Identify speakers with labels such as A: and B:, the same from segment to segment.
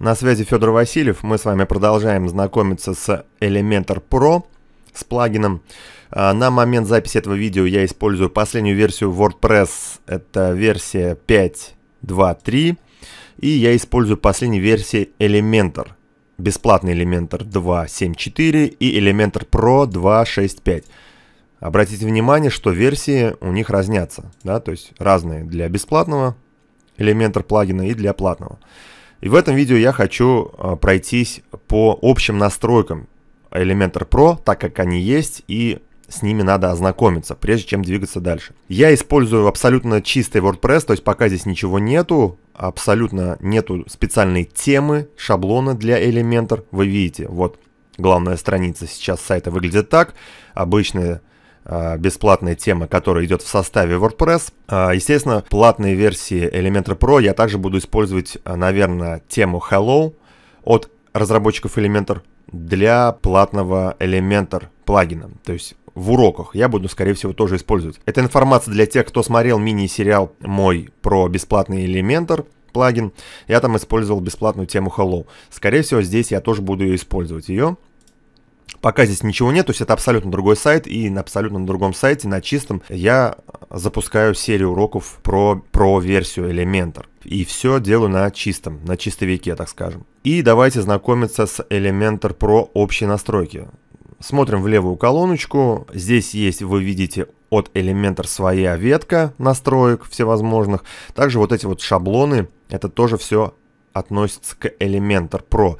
A: На связи Федор Васильев. Мы с вами продолжаем знакомиться с Elementor Pro, с плагином. А, на момент записи этого видео я использую последнюю версию WordPress. Это версия 5.2.3. И я использую последнюю версию Elementor. Бесплатный Elementor 2.7.4 и Elementor Pro 2.6.5. Обратите внимание, что версии у них разнятся. Да? То есть разные для бесплатного Elementor плагина и для платного. И в этом видео я хочу а, пройтись по общим настройкам Elementor Pro, так как они есть, и с ними надо ознакомиться, прежде чем двигаться дальше. Я использую абсолютно чистый WordPress, то есть пока здесь ничего нету, абсолютно нету специальной темы, шаблона для Elementor. Вы видите, вот главная страница сейчас сайта выглядит так, обычная а, бесплатная тема, которая идет в составе WordPress. А, естественно, платные версии Elementor Pro я также буду использовать, а, наверное, тему Hello от разработчиков Elementor для платного Elementor плагина. То есть в уроках я буду, скорее всего, тоже использовать. Это информация для тех, кто смотрел мини-сериал мой про бесплатный Elementor плагин. Я там использовал бесплатную тему Hello. Скорее всего, здесь я тоже буду использовать ее. Пока здесь ничего нет, то есть это абсолютно другой сайт, и на абсолютно другом сайте, на чистом, я запускаю серию уроков про, про версию Elementor. И все делаю на чистом, на чистой веке, так скажем. И давайте знакомиться с Elementor Pro общей настройки. Смотрим в левую колоночку. Здесь есть, вы видите, от Elementor своя ветка настроек всевозможных. Также вот эти вот шаблоны, это тоже все относится к Elementor Pro.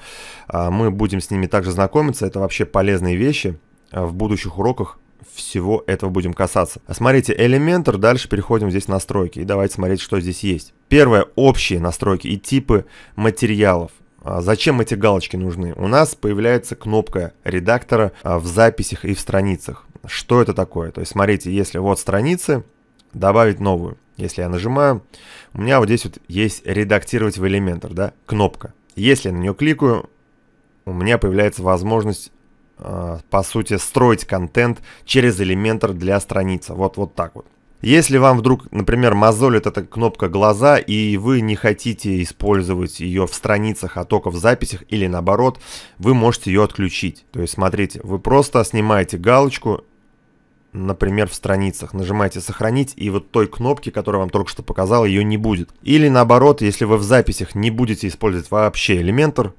A: А, мы будем с ними также знакомиться, это вообще полезные вещи. А, в будущих уроках всего этого будем касаться. А смотрите, Elementor, дальше переходим здесь в настройки. И давайте смотреть, что здесь есть. Первое, общие настройки и типы материалов. Зачем эти галочки нужны? У нас появляется кнопка редактора в записях и в страницах. Что это такое? То есть, смотрите, если вот страницы, добавить новую. Если я нажимаю, у меня вот здесь вот есть «Редактировать в Elementor», да, кнопка. Если я на нее кликаю, у меня появляется возможность э, по сути, строить контент через Elementor для страницы. Вот, вот так вот. Если вам вдруг, например, мозолит эта кнопка глаза, и вы не хотите использовать ее в страницах, а только в записях, или наоборот, вы можете ее отключить. То есть, смотрите, вы просто снимаете галочку например, в страницах. Нажимаете «Сохранить», и вот той кнопки, которую вам только что показал, ее не будет. Или наоборот, если вы в записях не будете использовать вообще Elementor,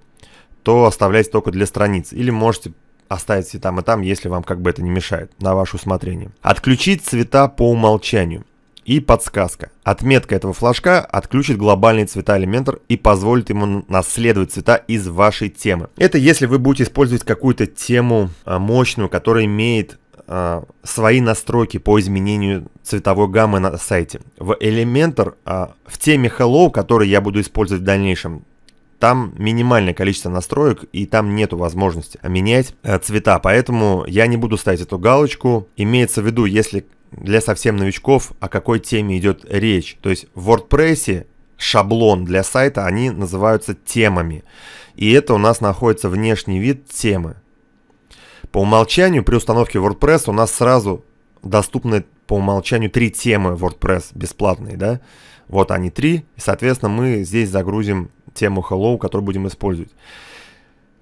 A: то оставляйте только для страниц. Или можете оставить и там, и там, если вам как бы это не мешает, на ваше усмотрение. Отключить цвета по умолчанию. И подсказка. Отметка этого флажка отключит глобальные цвета Elementor и позволит ему наследовать цвета из вашей темы. Это если вы будете использовать какую-то тему а, мощную, которая имеет а, свои настройки по изменению цветовой гаммы на сайте. В Elementor, а, в теме Hello, который я буду использовать в дальнейшем, там минимальное количество настроек, и там нету возможности менять э, цвета, поэтому я не буду ставить эту галочку. Имеется в виду, если для совсем новичков, о какой теме идет речь. То есть в WordPress шаблон для сайта, они называются темами. И это у нас находится внешний вид темы. По умолчанию при установке WordPress у нас сразу доступны по умолчанию три темы WordPress бесплатные, да? Вот они три, и, соответственно, мы здесь загрузим тему Hello, которую будем использовать.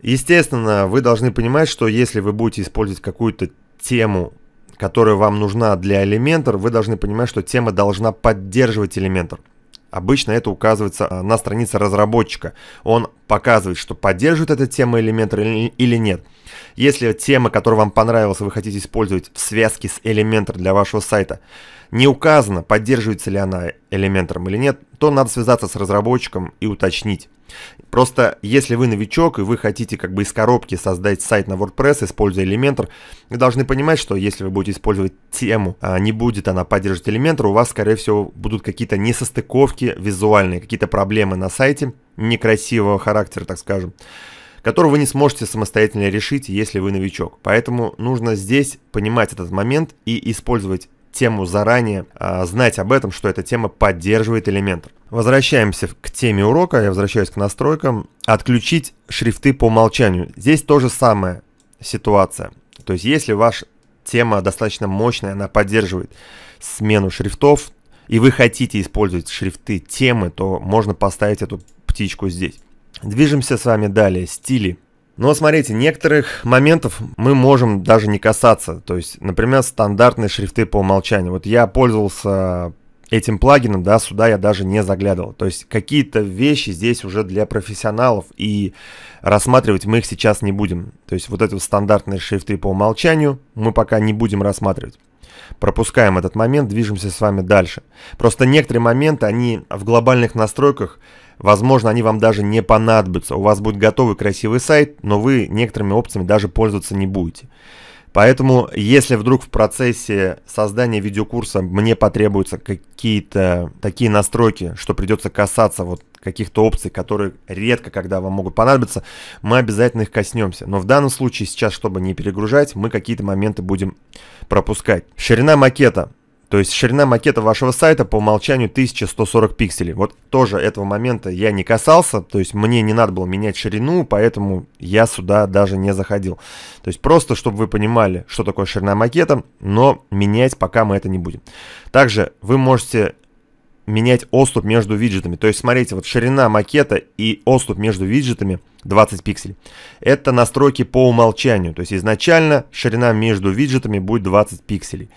A: Естественно, вы должны понимать, что если вы будете использовать какую-то тему, которая вам нужна для Elementor, вы должны понимать, что тема должна поддерживать Elementor. Обычно это указывается э, на странице разработчика. Он показывает, что поддерживает эта тема элемент или нет. Если тема, которая вам понравилась, вы хотите использовать в связке с Elementor для вашего сайта, не указано, поддерживается ли она Elementor или нет, то надо связаться с разработчиком и уточнить. Просто если вы новичок и вы хотите как бы из коробки создать сайт на WordPress, используя Elementor, вы должны понимать, что если вы будете использовать тему, а не будет она поддерживать Elementor, у вас, скорее всего, будут какие-то несостыковки визуальные, какие-то проблемы на сайте некрасивого характера, так скажем который вы не сможете самостоятельно решить, если вы новичок. Поэтому нужно здесь понимать этот момент и использовать тему заранее, а, знать об этом, что эта тема поддерживает элементр. Возвращаемся к теме урока, я возвращаюсь к настройкам. Отключить шрифты по умолчанию. Здесь тоже самая ситуация. То есть если ваша тема достаточно мощная, она поддерживает смену шрифтов, и вы хотите использовать шрифты темы, то можно поставить эту птичку здесь. Движемся с вами далее. Стили. Но ну, смотрите, некоторых моментов мы можем даже не касаться. То есть, например, стандартные шрифты по умолчанию. Вот я пользовался этим плагином, да, сюда я даже не заглядывал. То есть какие-то вещи здесь уже для профессионалов, и рассматривать мы их сейчас не будем. То есть вот эти стандартные шрифты по умолчанию мы пока не будем рассматривать. Пропускаем этот момент, движемся с вами дальше. Просто некоторые моменты, они в глобальных настройках Возможно, они вам даже не понадобятся. У вас будет готовый красивый сайт, но вы некоторыми опциями даже пользоваться не будете. Поэтому, если вдруг в процессе создания видеокурса мне потребуются какие-то такие настройки, что придется касаться вот каких-то опций, которые редко когда вам могут понадобиться, мы обязательно их коснемся. Но в данном случае сейчас, чтобы не перегружать, мы какие-то моменты будем пропускать. Ширина макета. То есть ширина макета вашего сайта по умолчанию 1140 пикселей. Вот тоже этого момента я не касался, то есть мне не надо было менять ширину, поэтому я сюда даже не заходил. То есть просто, чтобы вы понимали, что такое ширина макета, но менять пока мы это не будем. Также вы можете менять отступ между виджетами. То есть, смотрите, вот ширина макета и отступ между виджетами 20 пикселей. Это настройки по умолчанию. То есть, изначально ширина между виджетами будет 20 пикселей.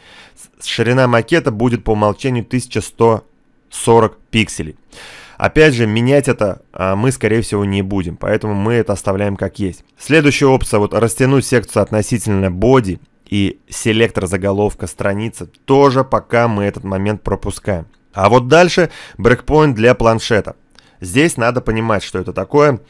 A: Ширина макета будет по умолчанию 1140 пикселей. Опять же, менять это а, мы, скорее всего, не будем, поэтому мы это оставляем как есть. Следующая опция, вот растянуть секцию относительно боди и селектор заголовка страницы, тоже пока мы этот момент пропускаем. А вот дальше брекпоинт для планшета. Здесь надо понимать, что это такое.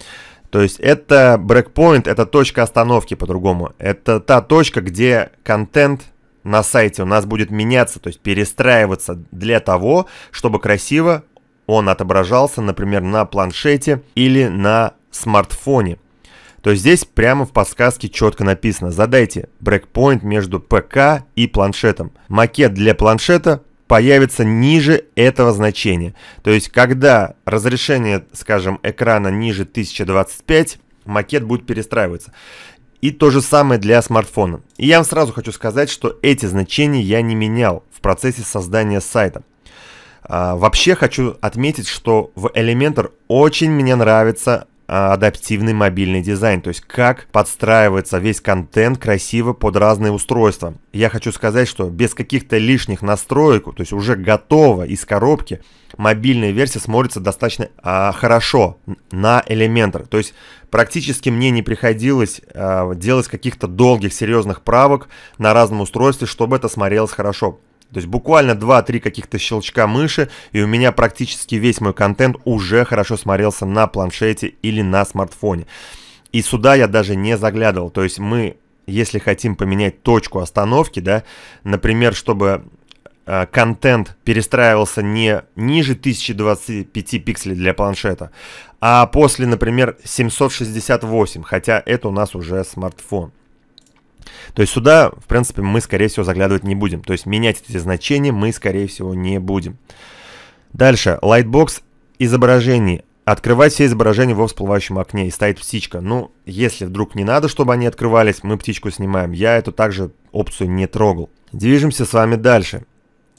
A: То есть это брекпоинт, это точка остановки по-другому. Это та точка, где контент на сайте у нас будет меняться, то есть перестраиваться для того, чтобы красиво он отображался, например, на планшете или на смартфоне. То есть здесь прямо в подсказке четко написано. Задайте брекпоинт между ПК и планшетом. Макет для планшета появится ниже этого значения. То есть, когда разрешение, скажем, экрана ниже 1025, макет будет перестраиваться. И то же самое для смартфона. И я вам сразу хочу сказать, что эти значения я не менял в процессе создания сайта. А, вообще хочу отметить, что в Elementor очень мне нравится а, адаптивный мобильный дизайн, то есть как подстраивается весь контент красиво под разные устройства. Я хочу сказать, что без каких-то лишних настроек, то есть уже готово из коробки, мобильная версия смотрится достаточно а, хорошо на Elementor. То есть практически мне не приходилось а, делать каких-то долгих серьезных правок на разном устройстве, чтобы это смотрелось хорошо. То есть буквально 2-3 каких-то щелчка мыши, и у меня практически весь мой контент уже хорошо смотрелся на планшете или на смартфоне. И сюда я даже не заглядывал. То есть мы, если хотим поменять точку остановки, да, например, чтобы а, контент перестраивался не ниже 1025 пикселей для планшета, а после, например, 768, хотя это у нас уже смартфон. То есть сюда, в принципе, мы, скорее всего, заглядывать не будем. То есть менять эти значения мы, скорее всего, не будем. Дальше. Lightbox изображений. Открывать все изображения во всплывающем окне и стоит птичка. Ну, если вдруг не надо, чтобы они открывались, мы птичку снимаем. Я эту также опцию не трогал. Движемся с вами дальше.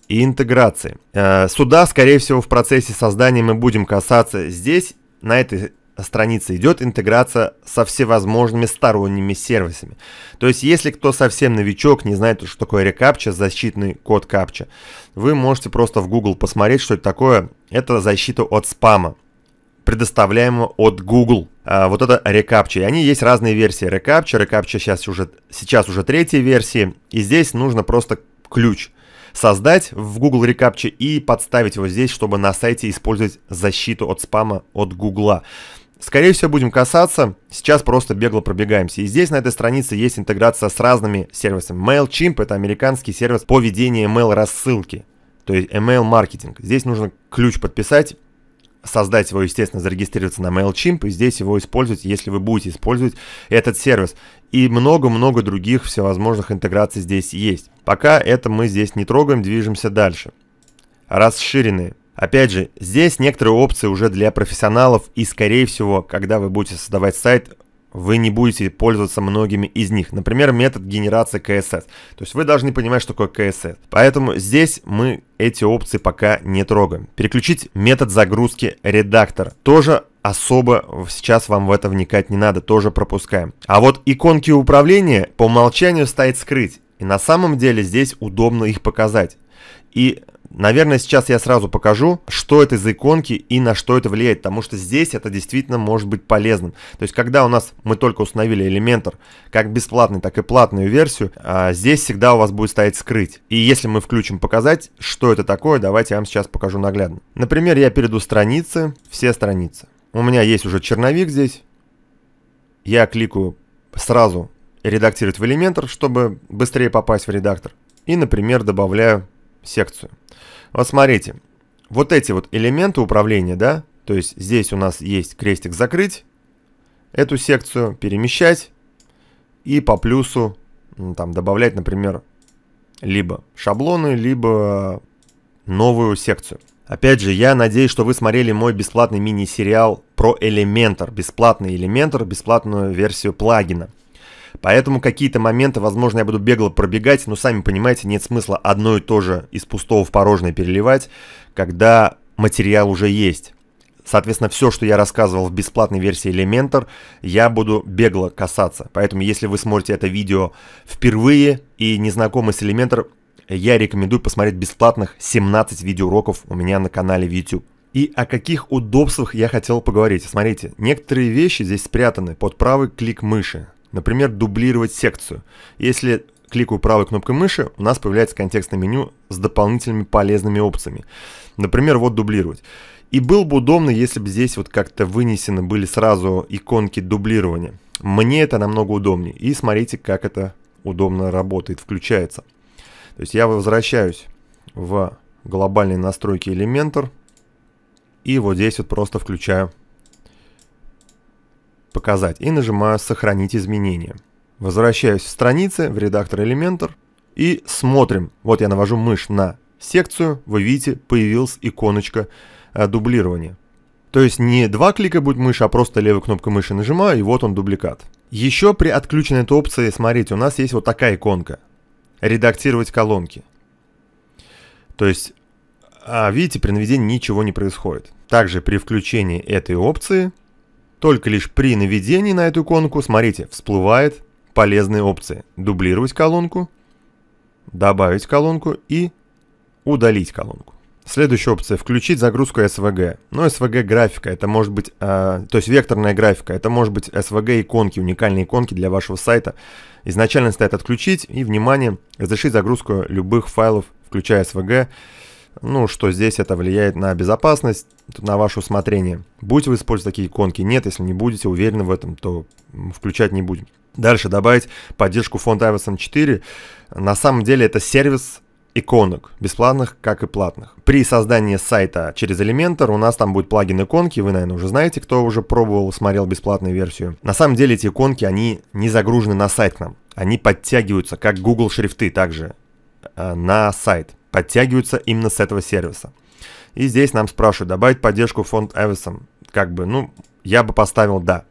A: И интеграции. Э, сюда, скорее всего, в процессе создания мы будем касаться здесь, на этой Страница идет интеграция со всевозможными сторонними сервисами. То есть, если кто совсем новичок, не знает, что такое рекапча, защитный код капча, вы можете просто в Google посмотреть, что это такое. Это защита от спама, предоставляемого от Google. А, вот это рекапча. И они есть разные версии рекапча. Рекапча сейчас уже, сейчас уже третья версия. И здесь нужно просто ключ создать в Google Recaptcha и подставить его здесь, чтобы на сайте использовать защиту от спама от Google. Скорее всего, будем касаться. Сейчас просто бегло пробегаемся. И здесь на этой странице есть интеграция с разными сервисами. MailChimp — это американский сервис по ведению email-рассылки, то есть email-маркетинг. Здесь нужно ключ подписать, создать его, естественно, зарегистрироваться на MailChimp и здесь его использовать, если вы будете использовать этот сервис. И много-много других всевозможных интеграций здесь есть. Пока это мы здесь не трогаем, движемся дальше. Расширенные Опять же, здесь некоторые опции уже для профессионалов и, скорее всего, когда вы будете создавать сайт, вы не будете пользоваться многими из них. Например, метод генерации CSS. То есть вы должны понимать, что такое CSS. Поэтому здесь мы эти опции пока не трогаем. Переключить метод загрузки редактора. Тоже особо сейчас вам в это вникать не надо, тоже пропускаем. А вот иконки управления по умолчанию стоит скрыть. И на самом деле здесь удобно их показать. И Наверное, сейчас я сразу покажу, что это за иконки и на что это влияет, потому что здесь это действительно может быть полезным. То есть, когда у нас мы только установили Elementor, как бесплатную, так и платную версию, а, здесь всегда у вас будет стоять «Скрыть». И если мы включим «Показать», что это такое, давайте я вам сейчас покажу наглядно. Например, я перейду страницы, все страницы. У меня есть уже черновик здесь. Я кликаю сразу «Редактировать в Elementor», чтобы быстрее попасть в редактор. И, например, добавляю секцию. Вот смотрите, вот эти вот элементы управления, да, то есть здесь у нас есть крестик закрыть, эту секцию перемещать и по плюсу ну, там добавлять, например, либо шаблоны, либо новую секцию. Опять же, я надеюсь, что вы смотрели мой бесплатный мини-сериал про Elementor, бесплатный Elementor, бесплатную версию плагина. Поэтому какие-то моменты, возможно, я буду бегло пробегать, но сами понимаете, нет смысла одно и то же из пустого в порожное переливать, когда материал уже есть. Соответственно, все, что я рассказывал в бесплатной версии Elementor, я буду бегло касаться. Поэтому, если вы смотрите это видео впервые и не знакомы с Elementor, я рекомендую посмотреть бесплатных 17 видеоуроков у меня на канале в YouTube. И о каких удобствах я хотел поговорить. Смотрите, некоторые вещи здесь спрятаны под правый клик мыши. Например, дублировать секцию. Если кликаю правой кнопкой мыши, у нас появляется контекстное меню с дополнительными полезными опциями. Например, вот дублировать. И было бы удобно, если бы здесь вот как-то вынесены были сразу иконки дублирования. Мне это намного удобнее. И смотрите, как это удобно работает, включается. То есть я возвращаюсь в глобальные настройки Elementor. И вот здесь вот просто включаю «Показать» и нажимаю «Сохранить изменения». Возвращаюсь в страницы, в редактор Elementor и смотрим. Вот я навожу мышь на секцию, вы видите, появилась иконочка э, дублирования. То есть не два клика будет мышь, а просто левой кнопкой мыши нажимаю, и вот он дубликат. Еще при отключенной этой опции, смотрите, у нас есть вот такая иконка. Редактировать колонки. То есть, а, видите, при наведении ничего не происходит. Также при включении этой опции – только лишь при наведении на эту иконку, смотрите, всплывает полезные опции. Дублировать колонку, добавить колонку и удалить колонку. Следующая опция – включить загрузку SVG. Но ну, SVG графика, это может быть, э, то есть векторная графика, это может быть SVG иконки, уникальные иконки для вашего сайта. Изначально стоит отключить и, внимание, разрешить загрузку любых файлов, включая SVG ну, что здесь это влияет на безопасность, на ваше усмотрение. Будете вы использовать такие иконки? Нет, если не будете уверены в этом, то включать не будем. Дальше добавить поддержку фонда Iverson 4. На самом деле это сервис иконок, бесплатных, как и платных. При создании сайта через Elementor у нас там будет плагин иконки, вы, наверное, уже знаете, кто уже пробовал, смотрел бесплатную версию. На самом деле эти иконки, они не загружены на сайт к нам, они подтягиваются, как Google шрифты также, э, на сайт подтягиваются именно с этого сервиса. И здесь нам спрашивают, добавить поддержку фонд Эвисом. Как бы, ну, я бы поставил «да».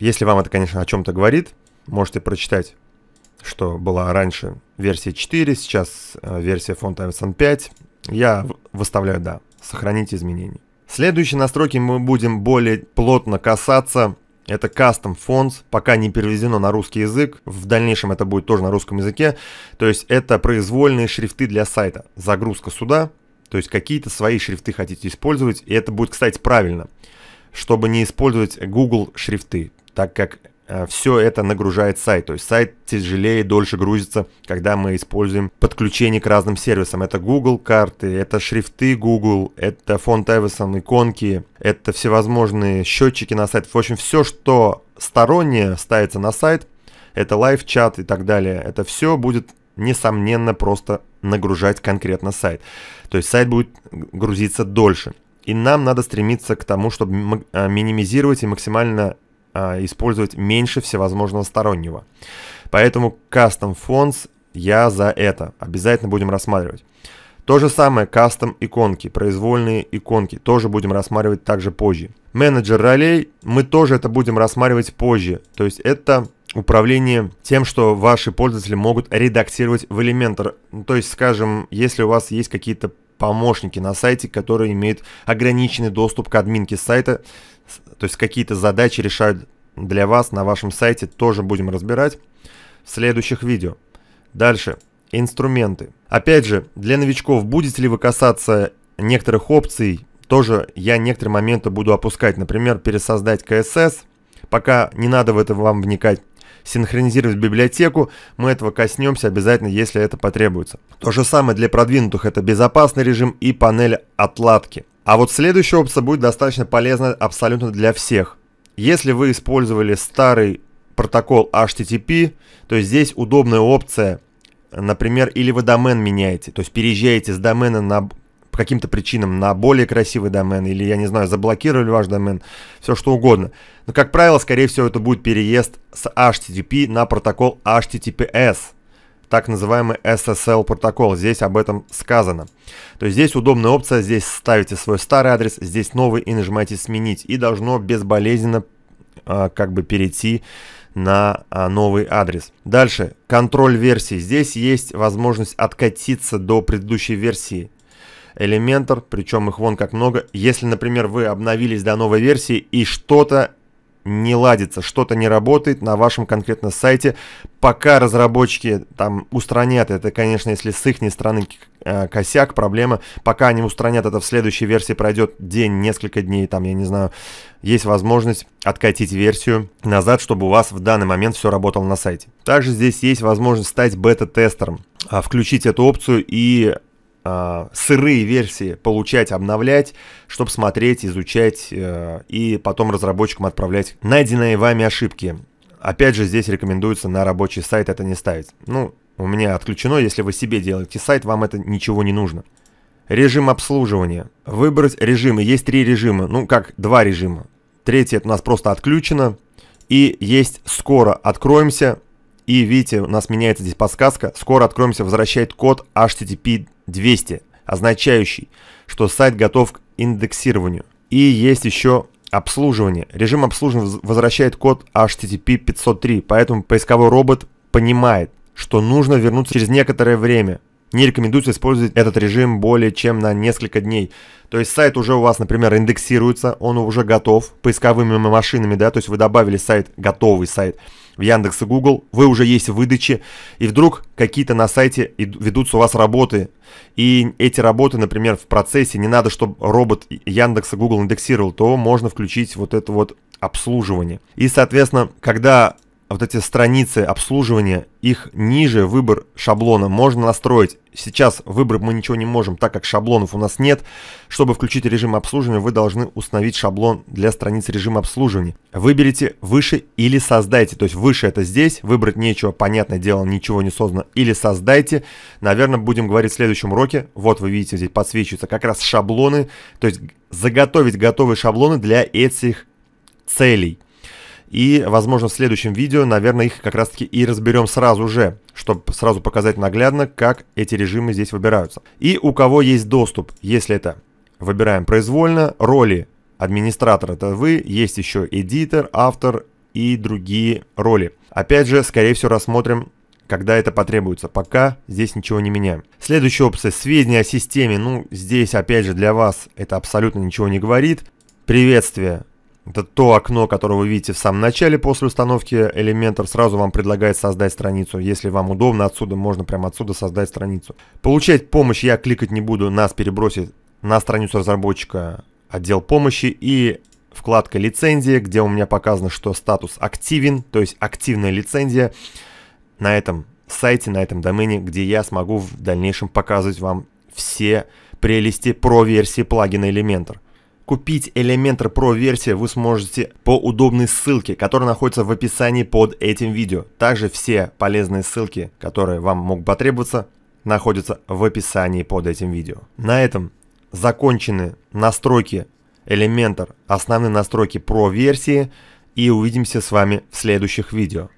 A: Если вам это, конечно, о чем-то говорит, можете прочитать, что была раньше версия 4, сейчас э, версия фонд Эвисон 5. Я выставляю «да». Сохранить изменения. Следующие настройки мы будем более плотно касаться это Custom Fonts, пока не перевезено на русский язык, в дальнейшем это будет тоже на русском языке. То есть это произвольные шрифты для сайта. Загрузка сюда, то есть какие-то свои шрифты хотите использовать, и это будет, кстати, правильно, чтобы не использовать Google шрифты, так как Э, все это нагружает сайт. То есть сайт тяжелее дольше грузится, когда мы используем подключение к разным сервисам. Это Google карты, это шрифты Google, это фон Эвисон иконки, это всевозможные счетчики на сайт. В общем, все, что стороннее ставится на сайт, это лайв-чат и так далее. Это все будет несомненно просто нагружать конкретно сайт. То есть сайт будет грузиться дольше. И нам надо стремиться к тому, чтобы э, минимизировать и максимально а, использовать меньше всевозможного стороннего. Поэтому Custom Fonts я за это. Обязательно будем рассматривать. То же самое кастом иконки, произвольные иконки, тоже будем рассматривать также позже. Менеджер ролей, мы тоже это будем рассматривать позже. То есть это управление тем, что ваши пользователи могут редактировать в Elementor, То есть, скажем, если у вас есть какие-то помощники на сайте, которые имеют ограниченный доступ к админке сайта, то есть какие-то задачи решают для вас на вашем сайте, тоже будем разбирать в следующих видео. Дальше, инструменты. Опять же, для новичков будете ли вы касаться некоторых опций, тоже я некоторые моменты буду опускать, например, пересоздать CSS, пока не надо в это вам вникать синхронизировать библиотеку, мы этого коснемся обязательно, если это потребуется. То же самое для продвинутых, это безопасный режим и панель отладки. А вот следующая опция будет достаточно полезна абсолютно для всех. Если вы использовали старый протокол HTTP, то здесь удобная опция, например, или вы домен меняете, то есть переезжаете с домена на по каким-то причинам на более красивый домен, или, я не знаю, заблокировали ваш домен, все что угодно. Но, как правило, скорее всего, это будет переезд с HTTP на протокол HTTPS, так называемый SSL протокол. Здесь об этом сказано. То есть здесь удобная опция, здесь ставите свой старый адрес, здесь новый и нажимаете «Сменить». И должно безболезненно а, как бы перейти на а, новый адрес. Дальше, контроль версии. Здесь есть возможность откатиться до предыдущей версии. Elementor, причем их вон как много. Если, например, вы обновились до новой версии и что-то не ладится, что-то не работает на вашем конкретно сайте, пока разработчики там устранят, это, конечно, если с их стороны э, косяк, проблема, пока они устранят это в следующей версии, пройдет день, несколько дней, там, я не знаю, есть возможность откатить версию назад, чтобы у вас в данный момент все работало на сайте. Также здесь есть возможность стать бета-тестером, а, включить эту опцию и Э, сырые версии получать, обновлять, чтобы смотреть, изучать э, и потом разработчикам отправлять найденные вами ошибки. Опять же, здесь рекомендуется на рабочий сайт это не ставить. Ну, у меня отключено, если вы себе делаете сайт, вам это ничего не нужно. Режим обслуживания. Выбрать режимы. Есть три режима, ну как два режима. Третий это у нас просто отключено. И есть скоро откроемся. И видите, у нас меняется здесь подсказка. Скоро откроемся, возвращает код HTTP 200, означающий, что сайт готов к индексированию. И есть еще обслуживание. Режим обслуживания возвращает код HTTP 503, поэтому поисковой робот понимает, что нужно вернуться через некоторое время. Не рекомендуется использовать этот режим более чем на несколько дней. То есть сайт уже у вас, например, индексируется, он уже готов поисковыми машинами, да, то есть вы добавили сайт, готовый сайт, в Яндекс и Google, вы уже есть в выдаче, и вдруг какие-то на сайте ведутся у вас работы, и эти работы, например, в процессе, не надо, чтобы робот Яндекса Google индексировал, то можно включить вот это вот обслуживание. И, соответственно, когда вот эти страницы обслуживания, их ниже выбор шаблона можно настроить. Сейчас выбор мы ничего не можем, так как шаблонов у нас нет. Чтобы включить режим обслуживания, вы должны установить шаблон для страниц режима обслуживания. Выберите выше или создайте. То есть выше это здесь, выбрать нечего, понятное дело, ничего не создано. Или создайте. Наверное, будем говорить в следующем уроке. Вот вы видите, здесь подсвечиваются как раз шаблоны. То есть заготовить готовые шаблоны для этих целей. И, возможно, в следующем видео, наверное, их как раз-таки и разберем сразу же, чтобы сразу показать наглядно, как эти режимы здесь выбираются. И у кого есть доступ, если это выбираем произвольно, роли администратора это вы, есть еще эдитор, автор и другие роли. Опять же, скорее всего, рассмотрим когда это потребуется. Пока здесь ничего не меняем. Следующая опция – сведения о системе. Ну, здесь, опять же, для вас это абсолютно ничего не говорит. Приветствие это то окно, которое вы видите в самом начале после установки Elementor, сразу вам предлагает создать страницу. Если вам удобно отсюда, можно прямо отсюда создать страницу. Получать помощь я кликать не буду, нас перебросит на страницу разработчика отдел помощи и вкладка лицензия, где у меня показано, что статус активен, то есть активная лицензия на этом сайте, на этом домене, где я смогу в дальнейшем показывать вам все прелести про версии плагина Elementor. Купить Elementor Pro версию вы сможете по удобной ссылке, которая находится в описании под этим видео. Также все полезные ссылки, которые вам могут потребоваться, находятся в описании под этим видео. На этом закончены настройки Elementor, основные настройки Pro версии и увидимся с вами в следующих видео.